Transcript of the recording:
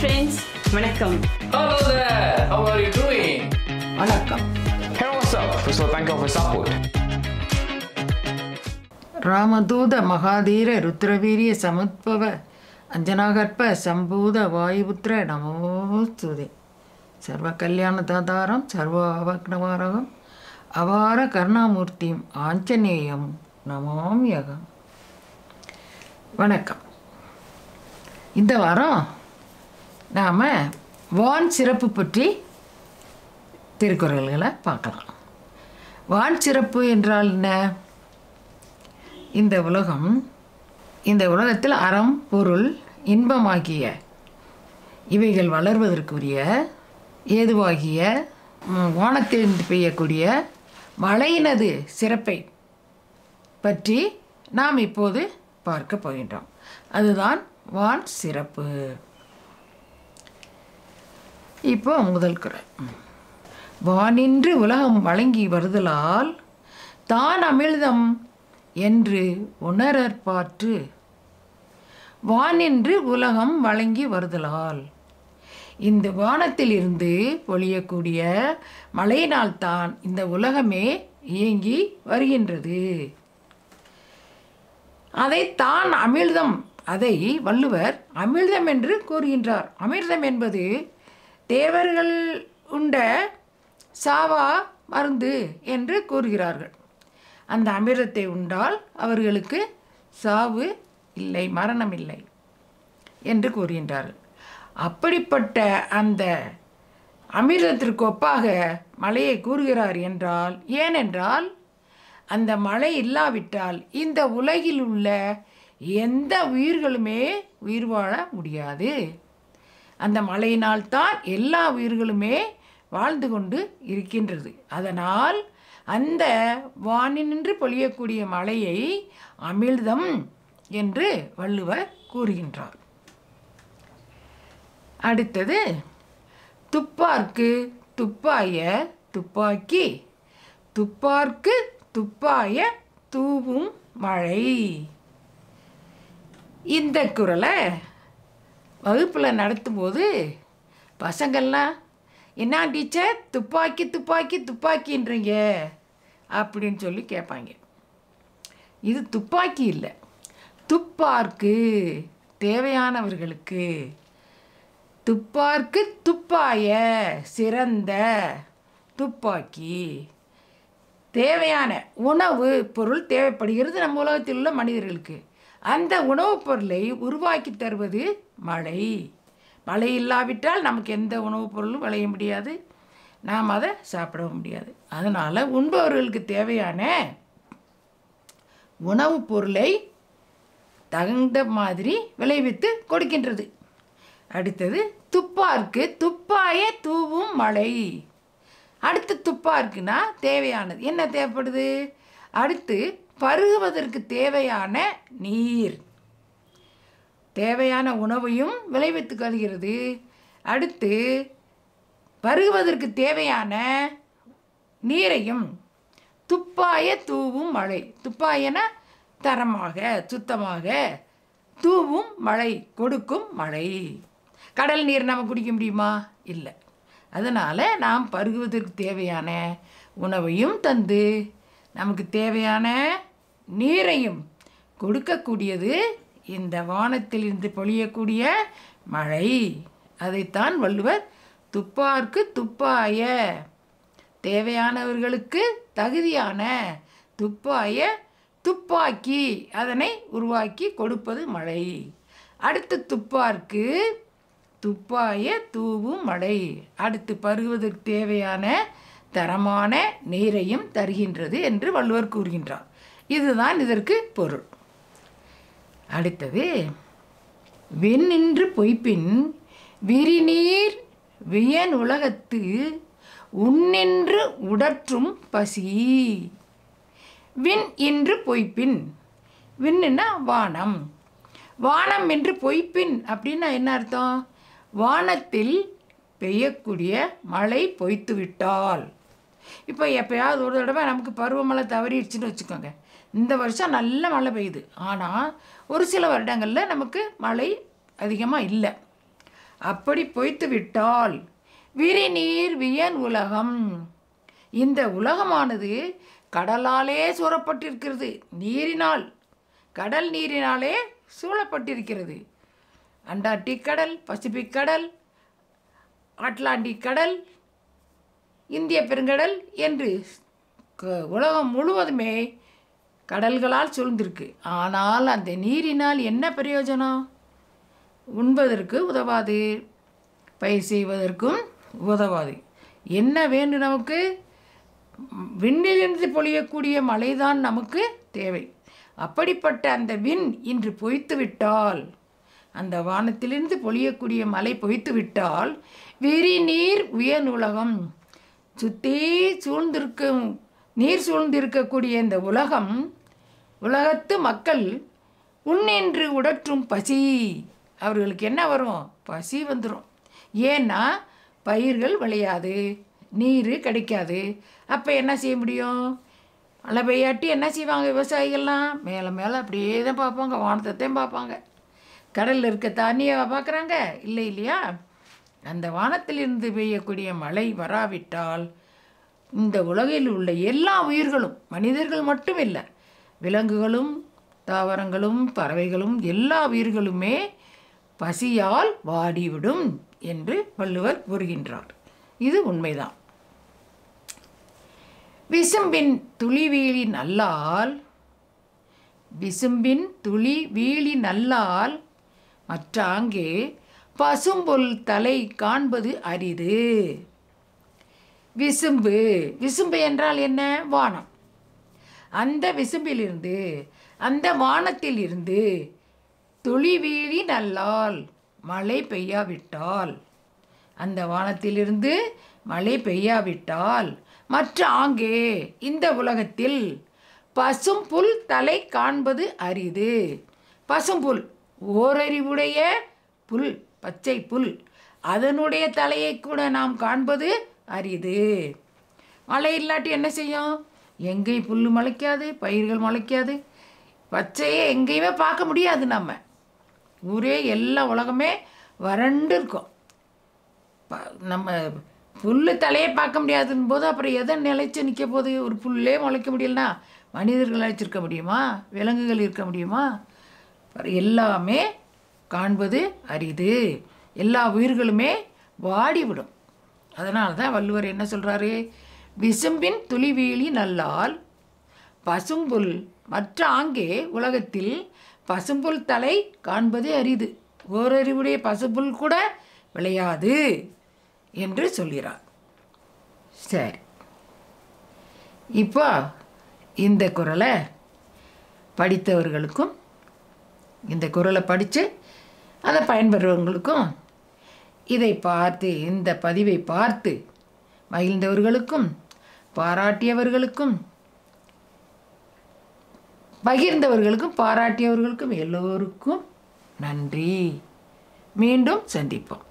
friends வணக்கம் hello there how are you doing வணக்கம் hello what's so thank you for support ராமதூத மகாதீர ருத்ரவீரிய சமுத்பவ அஞ்சனாகற்ப சம்பூத வாயுபுத்திர நமோஸ்துதே சர்வ கல்யாண தாதாரம் சர்வ அவக்னவாரகம் அபார கருணாமூர்த்தியும் ஆஞ்சநேயம் நமோம் யகம் வணக்கம் இந்த வாரம் நாம் வான் சிறப்பு பற்றி திருக்குறள்களை பார்க்கலாம் வான் சிறப்பு என்றால் என்ன இந்த உலகம் இந்த உலகத்தில் அறம் பொருள் இன்பமாகிய இவைகள் வளர்வதற்குரிய ஏதுவாகிய வானத்தில் பெய்யக்கூடிய மழையினது சிறப்பை பற்றி நாம் இப்போது பார்க்க போகின்றோம் அதுதான் வான் சிறப்பு இப்போ முதல் குரல் வானின்று உலகம் வழங்கி வருதலால் தான் அமிழ்தம் என்று உணரற்பாற்று வானின்று உலகம் வழங்கி வருதலால் இந்த வானத்திலிருந்து ஒழியக்கூடிய மழையினால்தான் இந்த உலகமே இயங்கி வருகின்றது அதை தான் அமிழ்தம் அதை வள்ளுவர் அமிழ்தம் என்று கூறுகின்றார் அமிர்தம் என்பது தேவர்கள் உண்ட சாவா மருந்து என்று கூறுகிறார்கள் அந்த அமிர்தத்தை உண்டால் அவர்களுக்கு சாவு இல்லை மரணம் இல்லை என்று கூறுகின்றார்கள் அப்படிப்பட்ட அந்த அமிர்தத்திற்கு ஒப்பாக மலையை கூறுகிறார் என்றால் ஏனென்றால் அந்த மழை இல்லாவிட்டால் இந்த உலகில் உள்ள எந்த உயிர்களுமே உயிர் வாழ முடியாது அந்த மழையினால்தான் எல்லா உயிர்களுமே வாழ்ந்து கொண்டு இருக்கின்றது அதனால் அந்த வானினின்று பொழியக்கூடிய மழையை அமிழ்தம் என்று வள்ளுவர் கூறுகின்றார் அடுத்தது துப்பார்க்கு துப்பாய துப்பாக்கி துப்பார்க்கு துப்பாய தூவும் மழை இந்த குரலை வகுப்பில் நடத்தும்போது பசங்கள்லாம் என்ன டீச்சர் துப்பாக்கி துப்பாக்கி துப்பாக்கின்றீங்க அப்படின்னு சொல்லி கேட்பாங்க இது துப்பாக்கி இல்லை துப்பார்க்கு தேவையானவர்களுக்கு துப்பார்க்கு துப்பாய சிறந்த துப்பாக்கி தேவையான உணவு பொருள் தேவைப்படுகிறது நம்ம உலகத்தில் உள்ள மனிதர்களுக்கு அந்த உணவுப் பொருளை உருவாக்கி தருவது மழை மழை இல்லாவிட்டால் நமக்கு எந்த உணவுப் பொருளும் விளைய முடியாது நாம் அதை சாப்பிடவும் முடியாது அதனால் உண்பவர்களுக்கு தேவையான உணவுப் பொருளை தகுந்த மாதிரி விளைவித்து கொடுக்கின்றது அடுத்தது துப்பாருக்கு துப்பாய தூவும் மழை அடுத்து துப்பாருக்குன்னா தேவையானது என்ன தேவைப்படுது அடுத்து பருகுவதற்கு தேவையான நீர் தேவையான உணவையும் விளைவித்து கொள்கிறது அடுத்து பருகுவதற்கு தேவையான நீரையும் துப்பாய தூவும் மழை துப்பாயன தரமாக சுத்தமாக தூவும் மழை கொடுக்கும் மழை கடல் நீர் நம்ம குடிக்க முடியுமா இல்லை அதனால் நாம் பருகுவதற்கு தேவையான உணவையும் தந்து நமக்கு தேவையான நீரையும் கொடுக்கக்கூடியது இந்த வானத்திலிருந்து பொழியக்கூடிய மழை அதைத்தான் வள்ளுவர் துப்பார்க்கு துப்பாய தேவையானவர்களுக்கு தகுதியான துப்பாய துப்பாக்கி அதனை உருவாக்கி கொடுப்பது மழை அடுத்து துப்பார்க்கு துப்பாய தூவும் மழை அடுத்து பருகுவதற்கு தேவையான தரமான நீரையும் தருகின்றது என்று வள்ளுவர் கூறுகின்றார் இதுதான் இதற்கு பொருள் அடுத்தது வெண்ணின்று பொய்ப்பின் விரிநீர் வியன் உலகத்து உன்னின்று உடற்றும் பசி விண் என்று பொய்ப்பின் விண்ணுன்னா வானம் வானம் என்று பொய்ப்பின் அப்படின்னா என்ன அர்த்தம் வானத்தில் பெய்யக்கூடிய மழை பொய்த்து விட்டால் இப்போ எப்போயாவது ஒரு தடவை நமக்கு பருவமழை தவறிடுச்சுன்னு வச்சுக்கோங்க இந்த வருஷம் நல்ல மழை பெய்யுது ஆனால் ஒரு சில வருடங்களில் நமக்கு மழை அதிகமாக இல்லை அப்படி பொய்த்து விட்டால் விரிநீர் வியன் உலகம் இந்த உலகமானது கடலாலே சூழப்பட்டிருக்கிறது நீரினால் கடல் நீரினாலே சூழப்பட்டிருக்கிறது அண்டார்டிக் கடல் பசிபிக் கடல் அட்லாண்டிக் கடல் இந்திய பெருங்கடல் என்று உலகம் முழுவதுமே கடல்களால் சூழ்ந்திருக்கு ஆனால் அந்த நீரினால் என்ன பிரயோஜனம் உண்பதற்கு உதவாது பயிர் செய்வதற்கும் உதவாது என்ன வேண்டும் நமக்கு விண்ணிலிருந்து பொழியக்கூடிய மழைதான் நமக்கு தேவை அப்படிப்பட்ட அந்த விண் இன்று பொய்த்து விட்டால் அந்த வானத்திலிருந்து பொழியக்கூடிய மலை பொய்த்து விட்டால் விரி நீர் உயர் உலகம் சுற்றி சூழ்ந்திருக்கும் நீர் சூழ்ந்திருக்கக்கூடிய இந்த உலகம் உலகத்து மக்கள் உன்னின்று உடற்றும் பசி அவர்களுக்கு என்ன வரும் பசி வந்துடும் ஏன்னா பயிர்கள் விளையாது நீர் கிடைக்காது அப்போ என்ன செய்ய முடியும் மழை பெய்யாட்டி என்ன செய்வாங்க விவசாயிகள்லாம் மேலே மேலே அப்படியே தான் பார்ப்பாங்க வானத்தையும் பார்ப்பாங்க கடலில் இருக்க தண்ணியை பார்க்குறாங்க இல்லை இல்லையா அந்த வானத்திலிருந்து பெய்யக்கூடிய மழை வராவிட்டால் இந்த உலகில் உள்ள எல்லா உயிர்களும் மனிதர்கள் மட்டும் இல்லை விலங்குகளும் தாவரங்களும் பறவைகளும் எல்லா உயிர்களுமே பசியால் வாடிவிடும் என்று வள்ளுவர் கூறுகின்றார் இது உண்மைதான் விசும்பின் வீழி நல்லால் விசும்பின் துளி வீழி நல்லால் மற்றாங்கே பசும்பொல் தலை காண்பது அரிது விசும்பு விசும்பு என்றால் என்ன வானம் அந்த விசும்பிலிருந்து அந்த இருந்து துளி வீழி நல்லால் மழை பெய்யாவிட்டால் அந்த வானத்திலிருந்து மழை பெய்யாவிட்டால் மற்ற ஆங்கே இந்த உலகத்தில் பசும் புல் தலை காண்பது அரிது பசும்புல் ஓரறிவுடைய புல் பச்சை புல் அதனுடைய தலையை கூட நாம் காண்பது அரிது மழை இல்லாட்டி என்ன செய்யும் எங்கேயும் புல் முளைக்காது பயிர்கள் முளைக்காது பச்சையே எங்கேயுமே பார்க்க முடியாது நம்ம ஊரே எல்லா உலகமே வறண்டு இருக்கும் நம்ம புல் தலையே பார்க்க முடியாதுன்னு போது அப்புறம் எதை நிலைச்சு நிற்க போது ஒரு புல்லே முளைக்க முடியலனா மனிதர்கள் அழைச்சிருக்க முடியுமா விலங்குகள் இருக்க முடியுமா எல்லாமே காண்பது அரிது எல்லா உயிர்களுமே வாடிவிடும் அதனால தான் வள்ளுவர் என்ன சொல்கிறாரு விசும்பின் துளிவீழி நல்லால் பசும்புல் மற்ற ஆங்கே உலகத்தில் பசும்புல் தலை காண்பதே அரிது ஓரறிவுடைய பசும்புல் கூட விளையாது என்று சொல்கிறார் சரி இப்போ இந்த குரலை படித்தவர்களுக்கும் இந்த குரலை படித்து அதை பயன்படுறவங்களுக்கும் இதை பார்த்து இந்த பதிவை பார்த்து மகிழ்ந்தவர்களுக்கும் பாராட்டியவர்களுக்கும் பகிர்ந்தவர்களுக்கும் பாராட்டியவர்களுக்கும் எல்லோருக்கும் நன்றி மீண்டும் சந்திப்போம்